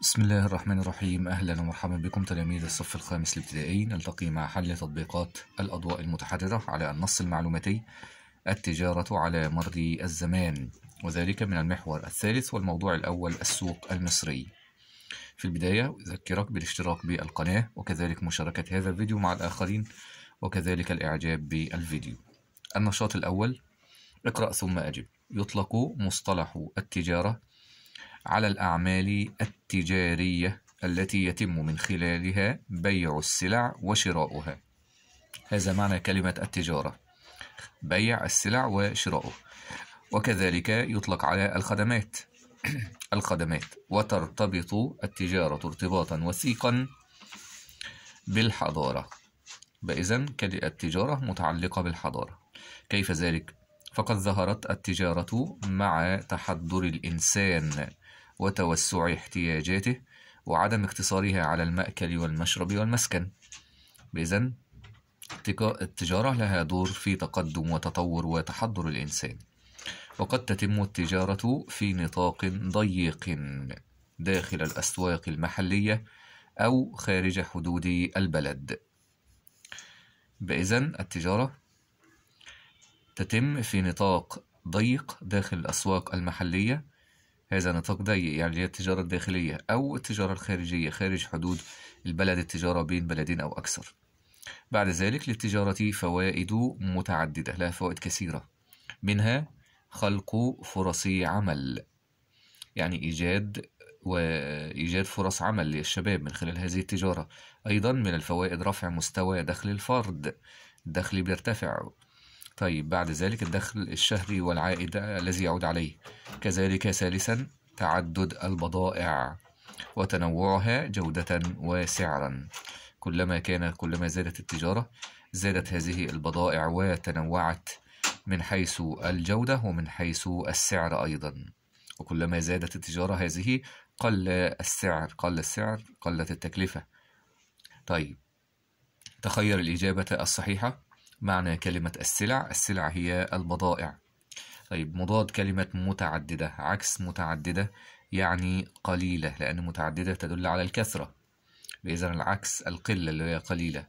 بسم الله الرحمن الرحيم أهلا ومرحبا بكم تلاميذ الصف الخامس الابتدائي نلتقي مع حل تطبيقات الأضواء المتحررة على النص المعلوماتي التجارة على مر الزمان وذلك من المحور الثالث والموضوع الأول السوق المصري في البداية أذكرك بالاشتراك بالقناة وكذلك مشاركة هذا الفيديو مع الآخرين وكذلك الإعجاب بالفيديو النشاط الأول اقرأ ثم أجب يطلق مصطلح التجارة على الأعمال التجارية التي يتم من خلالها بيع السلع وشراؤها هذا معنى كلمة التجارة بيع السلع وشراؤه وكذلك يطلق على الخدمات الخدمات وترتبط التجارة ارتباطا وثيقا بالحضارة فإذا التجارة متعلقة بالحضارة كيف ذلك؟ فقد ظهرت التجارة مع تحضر الإنسان وتوسع احتياجاته وعدم اقتصارها على المأكل والمشرب والمسكن إذن التجارة لها دور في تقدم وتطور وتحضر الإنسان وقد تتم التجارة في نطاق ضيق داخل الأسواق المحلية أو خارج حدود البلد بإذن التجارة تتم في نطاق ضيق داخل الأسواق المحلية هذا نطاق ضيق يعني هي التجارة الداخلية أو التجارة الخارجية خارج حدود البلد التجارة بين بلدين أو أكثر بعد ذلك للتجارة فوائد متعددة لها فوائد كثيرة منها خلق فرص عمل يعني إيجاد وإيجاد فرص عمل للشباب من خلال هذه التجارة أيضا من الفوائد رفع مستوى دخل الفرد الدخل بيرتفع طيب بعد ذلك الدخل الشهري والعائد الذي يعود عليه كذلك ثالثا تعدد البضائع وتنوعها جودة وسعرا كلما كان كلما زادت التجارة زادت هذه البضائع وتنوعت من حيث الجودة ومن حيث السعر أيضا وكلما زادت التجارة هذه قل السعر قل السعر قلت التكلفة طيب تخير الإجابة الصحيحة معنى كلمة السلع السلع هي البضائع طيب مضاد كلمة متعددة عكس متعددة يعني قليلة لأن متعددة تدل على الكثرة إذا العكس القلة اللي هي قليلة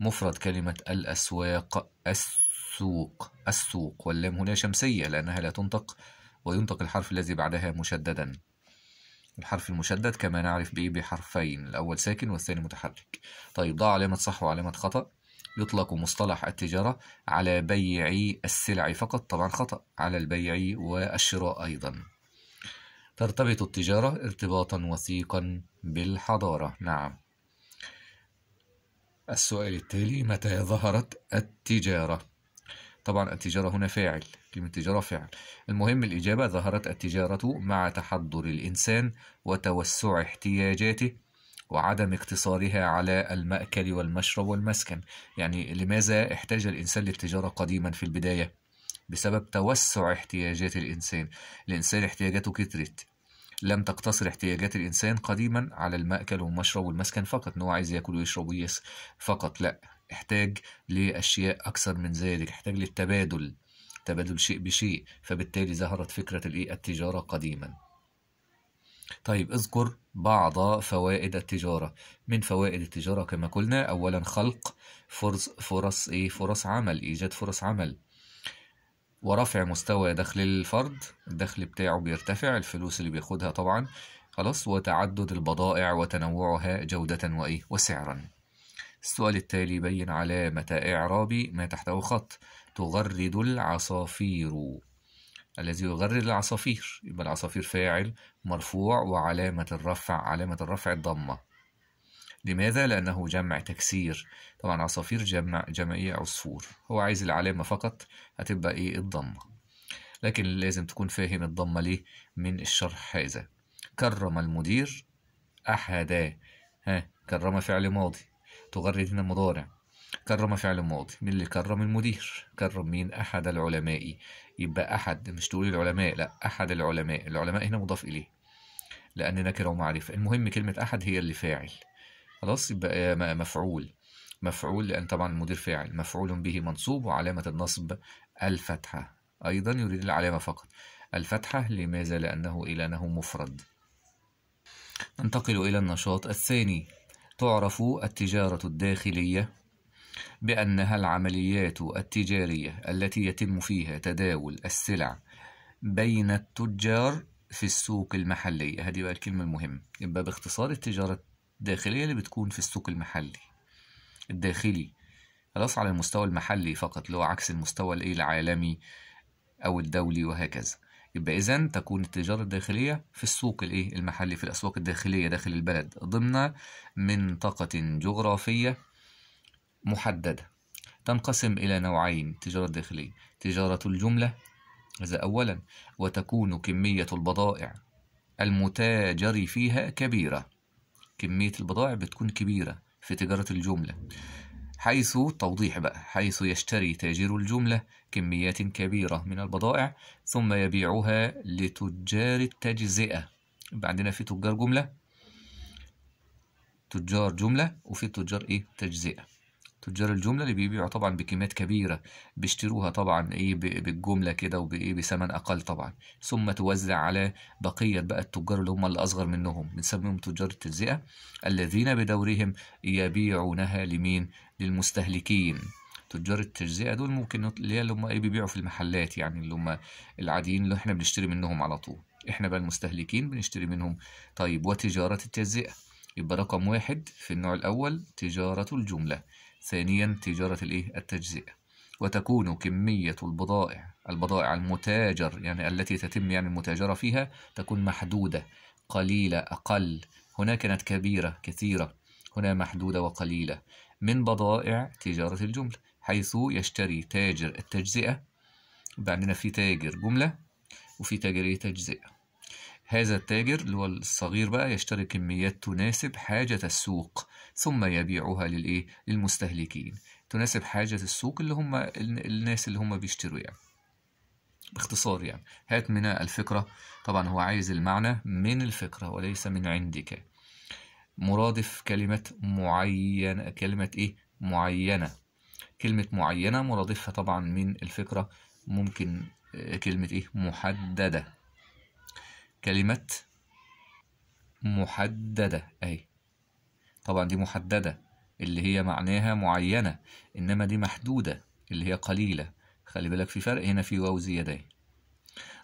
مفرد كلمة الأسواق السوق السوق واللام هنا شمسية لأنها لا تنطق وينطق الحرف الذي بعدها مشددا الحرف المشدد كما نعرف به بحرفين الأول ساكن والثاني متحرك طيب ضع علامة صح وعلامة خطأ يطلق مصطلح التجارة على بيعي السلع فقط طبعا خطأ على البيع والشراء أيضا ترتبط التجارة ارتباطا وثيقا بالحضارة نعم السؤال التالي متى ظهرت التجارة؟ طبعا التجارة هنا فاعل كلمة تجارة فعل المهم الإجابة ظهرت التجارة مع تحضر الإنسان وتوسع احتياجاته وعدم اقتصارها على المأكل والمشرب والمسكن يعني لماذا احتاج الإنسان للتجارة قديما في البداية؟ بسبب توسع احتياجات الإنسان الإنسان احتياجاته كترت لم تقتصر احتياجات الإنسان قديما على المأكل والمشرب والمسكن فقط إن هو عايز ياكل ويشرب ويس فقط لأ احتاج لأشياء أكثر من ذلك احتاج للتبادل تبادل شيء بشيء فبالتالي ظهرت فكرة التجارة قديماً طيب اذكر بعض فوائد التجارة من فوائد التجارة كما قلنا أولا خلق فرص فرص إيه فرص عمل إيجاد فرص عمل ورفع مستوى دخل الفرد الدخل بتاعه بيرتفع الفلوس اللي بياخدها طبعا خلاص وتعدد البضائع وتنوعها جودة وإيه وسعرا السؤال التالي بين علامة إعرابي ما تحته خط تغرد العصافير الذي يغرد العصافير يبقى العصافير فاعل مرفوع وعلامة الرفع علامة الرفع الضمة لماذا؟ لأنه جمع تكسير طبعا عصافير جمع جمعية عصفور هو عايز العلامة فقط هتبقى إيه الضمة لكن لازم تكون فاهم الضمة ليه من الشرح هذا كرم المدير أحدا ها كرم فعل ماضي تغرد هنا المضارع كرم فعل ماضي مين اللي كرم المدير كرم مين أحد العلماء يبقى أحد مش تقول العلماء لا أحد العلماء العلماء هنا مضاف إليه لأن نكرة ومعرفة المهم كلمة أحد هي اللي فاعل خلاص يبقى مفعول مفعول لأن طبعا المدير فاعل مفعول به منصوب وعلامة النصب الفتحة أيضا يريد العلامة فقط الفتحة لماذا لأنه انه مفرد ننتقل إلى النشاط الثاني تعرف التجارة الداخلية بأنها العمليات التجارية التي يتم فيها تداول السلع بين التجار في السوق المحلي هذه بقى الكلمة المهمة يبقى باختصار التجارة الداخلية اللي بتكون في السوق المحلي الداخلي خلاص على المستوى المحلي فقط اللي هو عكس المستوى الايه العالمي او الدولي وهكذا يبقى اذا تكون التجاره الداخليه في السوق الايه المحلي في الاسواق الداخليه داخل البلد ضمن منطقه جغرافيه محددة تنقسم إلى نوعين تجارة داخلية تجارة الجملة هذا أولا وتكون كمية البضائع المتاجر فيها كبيرة كمية البضائع بتكون كبيرة في تجارة الجملة حيث توضيح بقى حيث يشتري تاجر الجملة كميات كبيرة من البضائع ثم يبيعها لتجار التجزئة يبقى عندنا في تجار جملة تجار جملة وفي تجار إيه تجزئة تجار الجمله اللي بيبيعوا طبعا بكميات كبيره بيشتروها طبعا ايه بالجمله كده وبايه بثمن اقل طبعا ثم توزع على بقيه بقى التجار اللي هم الاصغر منهم بنسميهم تجار التجزئه الذين بدورهم يبيعونها لمين للمستهلكين تجار التجزئه دول ممكن اللي هي اللي هم ايه بيبيعوا في المحلات يعني اللي هم العاديين اللي احنا بنشتري منهم على طول احنا بقى المستهلكين بنشتري منهم طيب وتجارة التجزئة يبقى رقم واحد في النوع الأول تجارة الجملة ثانيا تجارة الإيه؟ التجزئة وتكون كمية البضائع البضائع المتاجر يعني التي تتم يعني المتاجرة فيها تكون محدودة قليلة أقل هنا كانت كبيرة كثيرة هنا محدودة وقليلة من بضائع تجارة الجملة حيث يشتري تاجر التجزئة يبقى عندنا في تاجر جملة وفي تاجر تجزئة هذا التاجر اللي هو الصغير بقى يشتري كميات تناسب حاجة السوق ثم يبيعها للإيه؟ للمستهلكين تناسب حاجة السوق اللي هم الناس اللي هم بيشتروا يعني باختصار يعني هات من الفكرة طبعا هو عايز المعنى من الفكرة وليس من عندك مرادف كلمة معينة كلمة إيه؟ معينة كلمة معينة مرادفها طبعا من الفكرة ممكن آه، كلمة إيه؟ محددة كلمة محددة أهي طبعا دي محددة اللي هي معناها معينة إنما دي محدودة اللي هي قليلة خلي بالك في فرق هنا في واو زيادة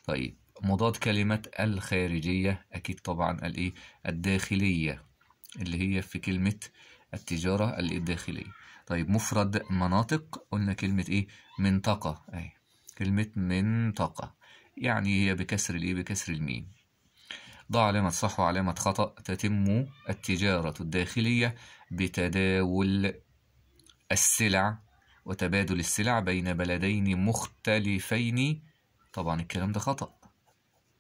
طيب مضاد كلمة الخارجية أكيد طبعا الإيه الداخلية اللي هي في كلمة التجارة الداخلية طيب مفرد مناطق قلنا كلمة إيه منطقة أهي كلمة منطقة يعني هي بكسر الإيه بكسر الميم ضع علامة صح وعلامة خطأ تتم التجارة الداخلية بتداول السلع وتبادل السلع بين بلدين مختلفين طبعا الكلام ده خطأ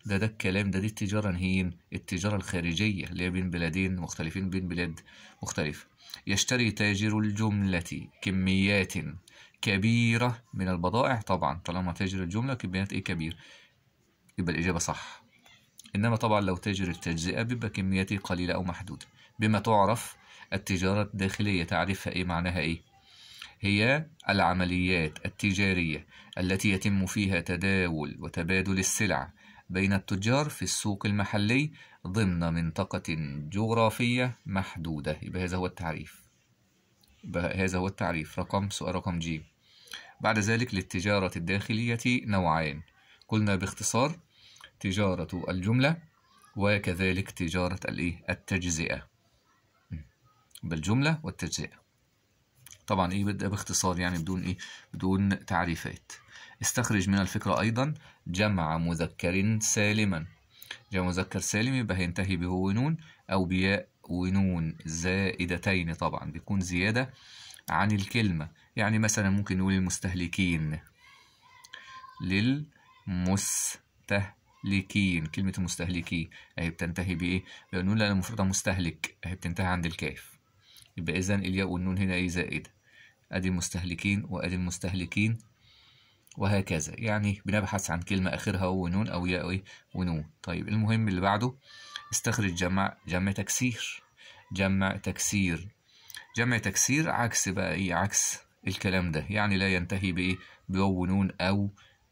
ده ده الكلام ده دي التجارة نهين يعني التجارة الخارجية اللي هي بين بلدين مختلفين بين بلاد مختلفة يشتري تاجر الجملة كميات كبيرة من البضائع طبعا طالما تاجر الجملة كميات ايه كبير يبقى الإجابة صح إنما طبعا لو تاجر التجزئة بيبقى كمياتي قليلة أو محدودة بما تعرف التجارة الداخلية تعرفها إيه معناها إيه هي العمليات التجارية التي يتم فيها تداول وتبادل السلع بين التجار في السوق المحلي ضمن منطقة جغرافية محدودة يبقى هذا هو التعريف هذا هو التعريف رقم سؤال رقم ج بعد ذلك للتجارة الداخلية نوعان قلنا باختصار تجارة الجملة وكذلك تجارة الإيه التجزئة بالجملة والتجزئة طبعا إيه بدأ باختصار يعني بدون إيه بدون تعريفات استخرج من الفكرة أيضا جمع مذكر سالما جمع مذكر سالم يبقى هينتهي بهو ونون أو بياء ونون زائدتين طبعا بيكون زيادة عن الكلمة يعني مثلا ممكن نقول المستهلكين للمستهلكين مستهلكين كلمة المستهلكين أهي بتنتهي بإيه؟ بنقول لأن المفردة مستهلك أهي بتنتهي عند الكاف يبقى إذا الياء والنون هنا إيه زائدة أدي المستهلكين وأدي المستهلكين وهكذا يعني بنبحث عن كلمة آخرها هو نون أو ياء إيه ونون طيب المهم اللي بعده استخرج جمع جمع تكسير جمع تكسير جمع تكسير عكس بقى إيه عكس الكلام ده يعني لا ينتهي بإيه بواو ونون أو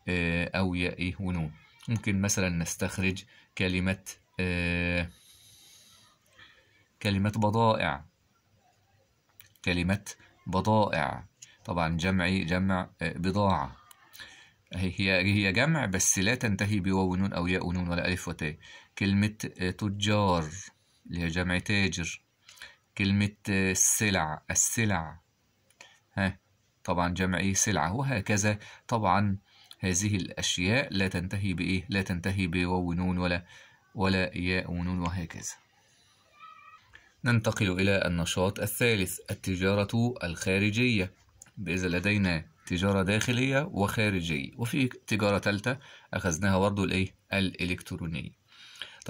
آه أو ياء إيه؟ ونون ممكن مثلا نستخرج كلمة آه، كلمة بضائع كلمة بضائع طبعا جمعي جمع آه، بضاعة هي هي جمع بس لا تنتهي بواو نون أو ياء نون ولا ألف وتاء كلمة آه، تجار اللي هي جمع تاجر كلمة السلع السلع ها طبعا جمع إيه؟ سلعة وهكذا طبعا هذه الأشياء لا تنتهي بإيه؟ لا تنتهي بواو ونون ولا ولا ياء ونون وهكذا ننتقل إلى النشاط الثالث التجارة الخارجية إذا لدينا تجارة داخلية وخارجية وفي تجارة ثالثة أخذناها برضه الإيه؟ الإلكترونية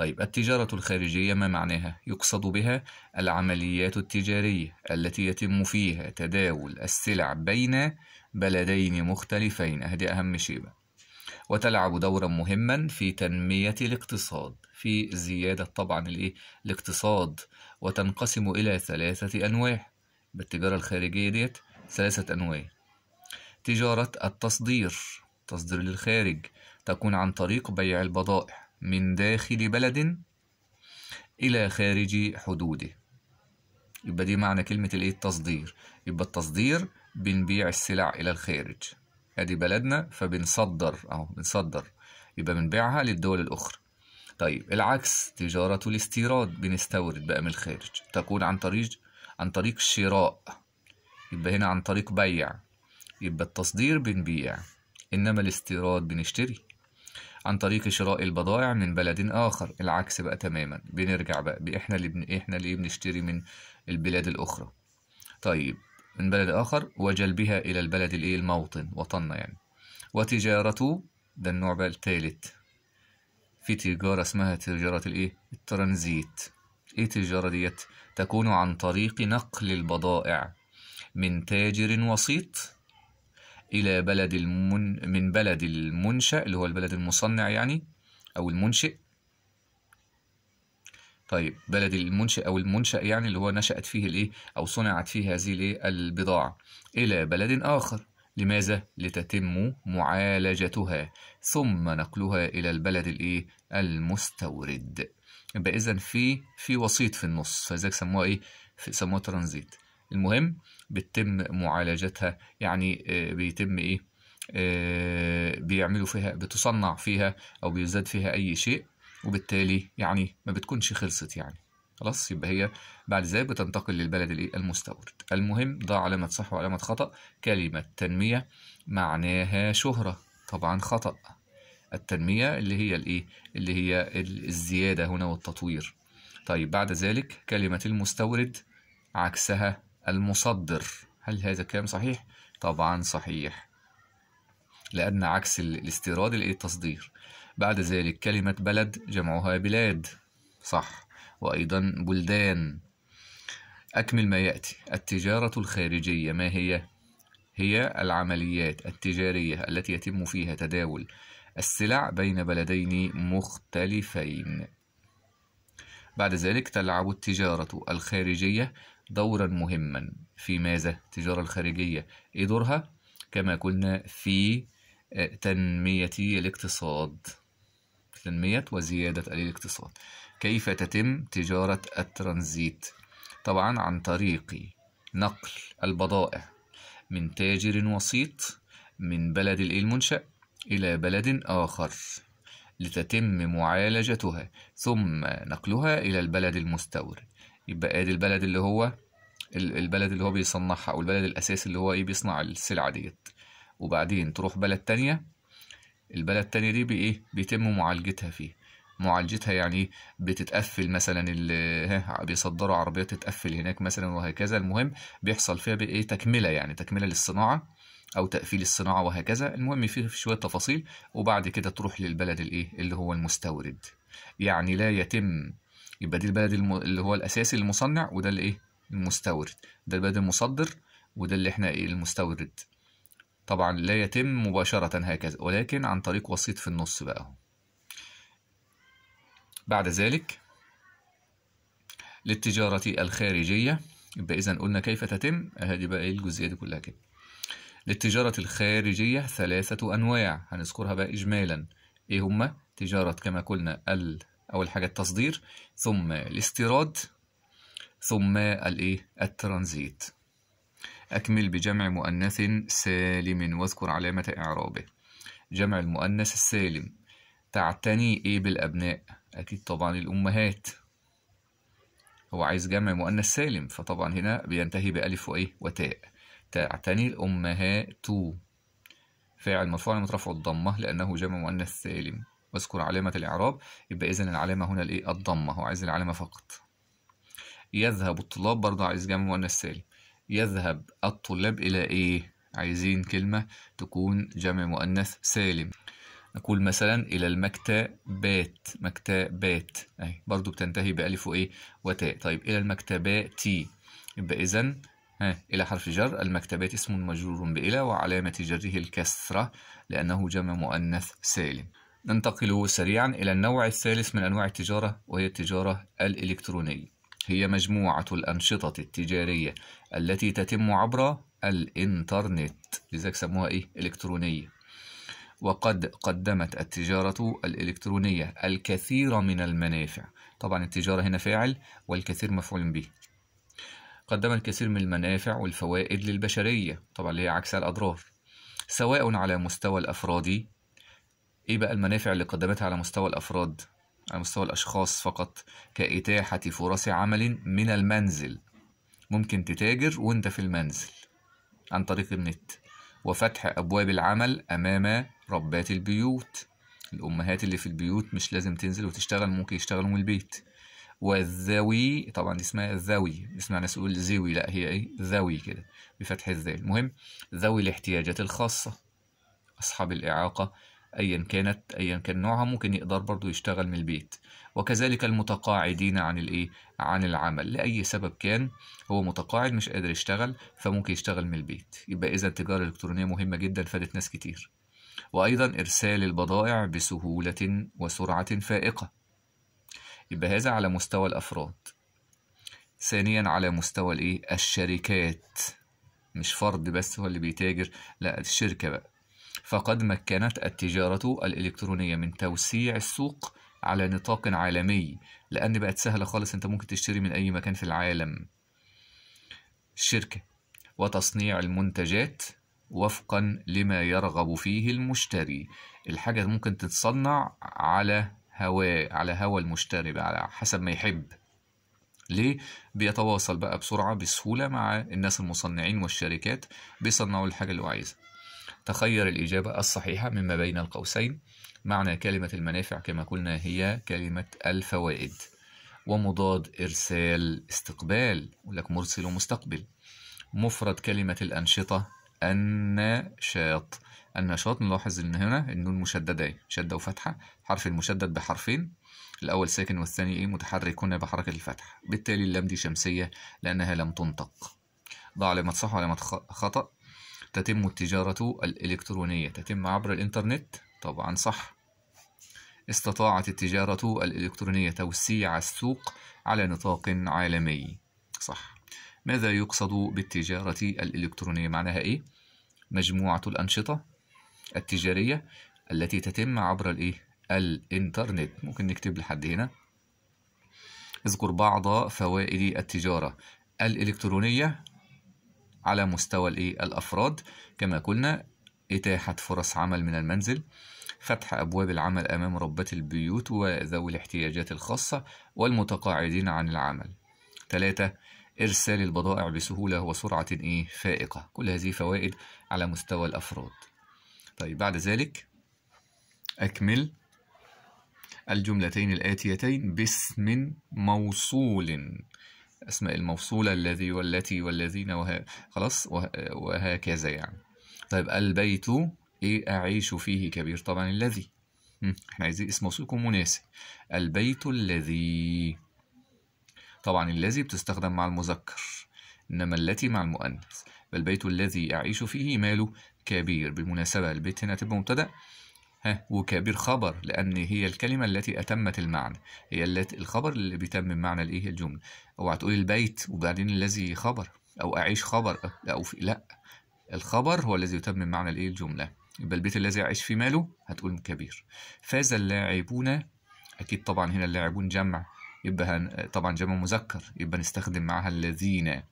طيب التجارة الخارجية ما معناها؟ يقصد بها العمليات التجارية التي يتم فيها تداول السلع بين بلدين مختلفين هذه أهم شيء بقى. وتلعب دورا مهما في تنمية الاقتصاد في زيادة طبعا الإيه؟ الاقتصاد وتنقسم إلى ثلاثة أنواع بالتجارة الخارجية ديت ثلاثة أنواع تجارة التصدير تصدير للخارج تكون عن طريق بيع البضائع من داخل بلد إلى خارج حدوده يبقى دي معنى كلمة الإيه التصدير يبقى التصدير بنبيع السلع إلى الخارج أدي بلدنا فبنصدر أهو بنصدر يبقى بنبيعها للدول الأخرى طيب العكس تجارة الاستيراد بنستورد بقى من الخارج تكون عن طريق عن طريق شراء يبقى هنا عن طريق بيع يبقى التصدير بنبيع إنما الاستيراد بنشتري عن طريق شراء البضائع من بلد آخر العكس بقى تماما بنرجع بقى إحنا اللي بن... إحنا اللي بنشتري من البلاد الأخرى طيب من بلد آخر وجلبها إلى البلد الإيه الموطن وطننا يعني وتجارته ده النوع بقى الثالث في تجارة اسمها تجارة الإيه الترانزيت إيه التجارة ديت تكون عن طريق نقل البضائع من تاجر وسيط إلى بلد المن من بلد المنشأ اللي هو البلد المصنع يعني أو المنشئ طيب بلد المنشئ أو المنشأ يعني اللي هو نشأت فيه الإيه أو صنعت فيه هذه الإيه البضاعة إلى بلد آخر لماذا؟ لتتم معالجتها ثم نقلها إلى البلد الإيه المستورد يبقى إذا في في وسيط في النص فذلك سموها إيه؟ سموها ترانزيت المهم بتتم معالجتها يعني آه، بيتم ايه آه، بيعملوا فيها بتصنع فيها او بيزاد فيها اي شيء وبالتالي يعني ما بتكونش خلصت يعني خلاص يبقى هي بعد ذلك بتنتقل للبلد الايه المستورد المهم ضع علامه صح وعلامه خطا كلمه تنميه معناها شهره طبعا خطا التنميه اللي هي الايه اللي هي الزياده هنا والتطوير طيب بعد ذلك كلمه المستورد عكسها المصدر هل هذا الكلام صحيح؟ طبعا صحيح لأن عكس الاستيراد التصدير بعد ذلك كلمة بلد جمعها بلاد صح وأيضا بلدان أكمل ما يأتي التجارة الخارجية ما هي؟ هي العمليات التجارية التي يتم فيها تداول السلع بين بلدين مختلفين بعد ذلك تلعب التجارة الخارجية دورا مهما في ماذا التجارة الخارجية إيه دورها كما قلنا في آه، تنمية الاقتصاد تنمية وزيادة الاقتصاد كيف تتم تجارة الترانزيت طبعا عن طريق نقل البضائع من تاجر وسيط من بلد المنشأ إلى بلد آخر لتتم معالجتها ثم نقلها إلى البلد المستورد يبقى ادي البلد اللي هو البلد اللي هو بيصنعها او البلد الاساسي اللي هو ايه بيصنع السلعه ديت وبعدين تروح بلد تانية البلد التانية دي بايه بيتم معالجتها فيه معالجتها يعني إيه، بتتقفل مثلا ها بيصدروا عربيات تتقفل هناك مثلا وهكذا المهم بيحصل فيها بايه تكمله يعني تكمله للصناعه او تقفيل الصناعه وهكذا المهم فيه شويه تفاصيل وبعد كده تروح للبلد الايه اللي هو المستورد يعني لا يتم يبقى دي البلد الم... اللي هو الأساسي المصنع وده اللي إيه المستورد ده البلد المصدر وده اللي إحنا إيه المستورد طبعا لا يتم مباشرة هكذا ولكن عن طريق وسيط في النص بقى اهو بعد ذلك للتجارة الخارجية يبقى إذا قلنا كيف تتم هذه بقى إيه الجزئية دي كلها كده للتجارة الخارجية ثلاثة أنواع هنذكرها بقى إجمالا إيه هما تجارة كما قلنا أول حاجة التصدير ثم الاستيراد ثم الإيه الترانزيت أكمل بجمع مؤنث سالم واذكر علامة إعرابه جمع المؤنث السالم تعتني إيه بالأبناء أكيد طبعا الأمهات هو عايز جمع مؤنث سالم فطبعا هنا بينتهي بألف وإيه وتاء تعتني الأمهات فاعل مرفوع مترفع الضمة لأنه جمع مؤنث سالم واذكر علامة الإعراب يبقى إذا العلامة هنا الإيه الضمة هو عايز العلامة فقط يذهب الطلاب برضه عايز جمع مؤنث سالم يذهب الطلاب إلى إيه عايزين كلمة تكون جمع مؤنث سالم نقول مثلا إلى المكتبات مكتبات أهي برضه بتنتهي بألف وإيه وتاء طيب إلى المكتبات يبقى إذا ها إلى حرف جر المكتبات اسم مجرور بإلى وعلامة جره الكسرة لأنه جمع مؤنث سالم ننتقل سريعا إلى النوع الثالث من أنواع التجارة وهي التجارة الإلكترونية هي مجموعة الأنشطة التجارية التي تتم عبر الإنترنت لذلك سموها إيه؟ إلكترونية وقد قدمت التجارة الإلكترونية الكثير من المنافع طبعا التجارة هنا فاعل والكثير مفعول به قدم الكثير من المنافع والفوائد للبشرية طبعا اللي هي عكس الأضرار سواء على مستوى الأفراد إيه بقى المنافع اللي قدمتها على مستوى الأفراد على مستوى الأشخاص فقط كإتاحة فرص عمل من المنزل ممكن تتاجر وانت في المنزل عن طريق النت وفتح أبواب العمل أمام ربات البيوت الأمهات اللي في البيوت مش لازم تنزل وتشتغل ممكن يشتغلوا من البيت والذوي طبعا دي اسمها ذوي اسمها ناس تقول ذوي لا هي ايه ذوي كده بفتح الذال المهم ذوي الاحتياجات الخاصة أصحاب الإعاقة أيا كانت أيا كان نوعها ممكن يقدر برضه يشتغل من البيت وكذلك المتقاعدين عن الإيه؟ عن العمل لأي سبب كان هو متقاعد مش قادر يشتغل فممكن يشتغل من البيت يبقى إذا التجارة الإلكترونية مهمة جدا فادت ناس كتير وأيضا إرسال البضائع بسهولة وسرعة فائقة يبقى هذا على مستوى الأفراد ثانيا على مستوى الإيه؟ الشركات مش فرد بس هو اللي بيتاجر لا الشركة بقى فقد مكنت التجارة الإلكترونية من توسيع السوق على نطاق عالمي لأن بقت سهلة خالص أنت ممكن تشتري من أي مكان في العالم الشركة وتصنيع المنتجات وفقا لما يرغب فيه المشتري الحاجة ممكن تتصنع على هواه على هوا المشتري على حسب ما يحب ليه بيتواصل بقى بسرعة بسهولة مع الناس المصنعين والشركات بيصنعوا الحاجة اللي هو عايزها تخير الإجابة الصحيحة مما بين القوسين معنى كلمة المنافع كما قلنا هي كلمة الفوائد ومضاد إرسال استقبال يقول لك مرسل ومستقبل مفرد كلمة الأنشطة النشاط النشاط نلاحظ إن هنا النون مشددة شدة وفتحة حرف المشدد بحرفين الأول ساكن والثاني إيه متحرك هنا بحركة الفتح بالتالي اللام دي شمسية لأنها لم تنطق ضع علامة صح وعلامة خطأ تتم التجارة الإلكترونية تتم عبر الإنترنت طبعا صح استطاعت التجارة الإلكترونية توسيع السوق على نطاق عالمي صح ماذا يقصد بالتجارة الإلكترونية معناها إيه؟ مجموعة الأنشطة التجارية التي تتم عبر الإيه؟ الإنترنت ممكن نكتب لحد هنا اذكر بعض فوائد التجارة الإلكترونية على مستوى الايه الافراد كما قلنا اتاحه فرص عمل من المنزل فتح ابواب العمل امام ربات البيوت وذوي الاحتياجات الخاصه والمتقاعدين عن العمل ثلاثة ارسال البضائع بسهوله وسرعه ايه فائقه كل هذه فوائد على مستوى الافراد طيب بعد ذلك اكمل الجملتين الاتيتين باسم موصول أسماء الموصولة الذي والتي والذين وه... خلاص وه... وهكذا يعني طيب البيت إيه أعيش فيه كبير طبعا الذي احنا عايزين اسم موصول يكون مناسب البيت الذي طبعا الذي بتستخدم مع المذكر إنما التي مع المؤنث فالبيت الذي أعيش فيه ماله كبير بالمناسبة البيت هنا تبقى مبتدأ ها وكبير خبر لأن هي الكلمة التي أتمت المعنى هي التي الخبر اللي بيتمم معنى الإيه الجملة أوعى تقول البيت وبعدين الذي خبر أو أعيش خبر أو في لأ الخبر هو الذي يتمم معنى الإيه الجملة يبقى البيت الذي أعيش في ماله هتقول كبير فاز اللاعبون أكيد طبعا هنا اللاعبون جمع يبقى هن... طبعا جمع مذكر يبقى نستخدم معاها الذين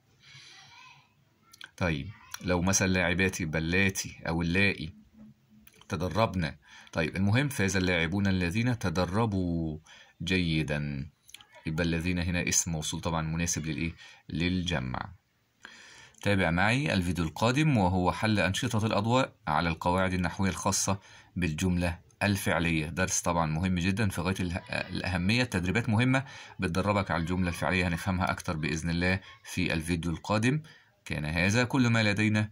طيب لو مثلا لاعباتي بلاتي أو اللائي تدربنا طيب المهم فاز اللاعبون الذين تدربوا جيدا يبقى الذين هنا اسم موصول طبعا مناسب للايه للجمع تابع معي الفيديو القادم وهو حل أنشطة الأضواء على القواعد النحوية الخاصة بالجملة الفعلية درس طبعا مهم جدا في غاية الأهمية التدريبات مهمة بتدربك على الجملة الفعلية هنفهمها أكتر بإذن الله في الفيديو القادم كان هذا كل ما لدينا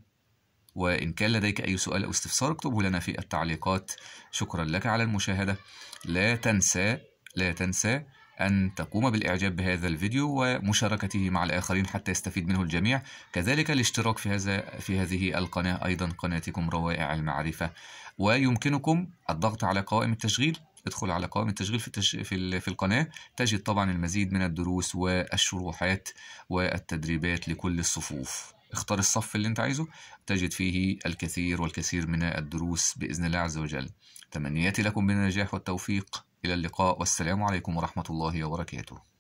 وإن كان لديك أي سؤال أو استفسار اكتبه لنا في التعليقات شكرا لك على المشاهدة لا تنسى لا تنسى أن تقوم بالإعجاب بهذا الفيديو ومشاركته مع الآخرين حتى يستفيد منه الجميع كذلك الاشتراك في, هذا في هذه القناة أيضا قناتكم روائع المعرفة ويمكنكم الضغط على قوائم التشغيل ادخل على قوائم التشغيل في, التش... في, ال... في القناة تجد طبعا المزيد من الدروس والشروحات والتدريبات لكل الصفوف اختر الصف اللي انت عايزه تجد فيه الكثير والكثير من الدروس باذن الله عز وجل تمنياتي لكم بالنجاح والتوفيق الى اللقاء والسلام عليكم ورحمه الله وبركاته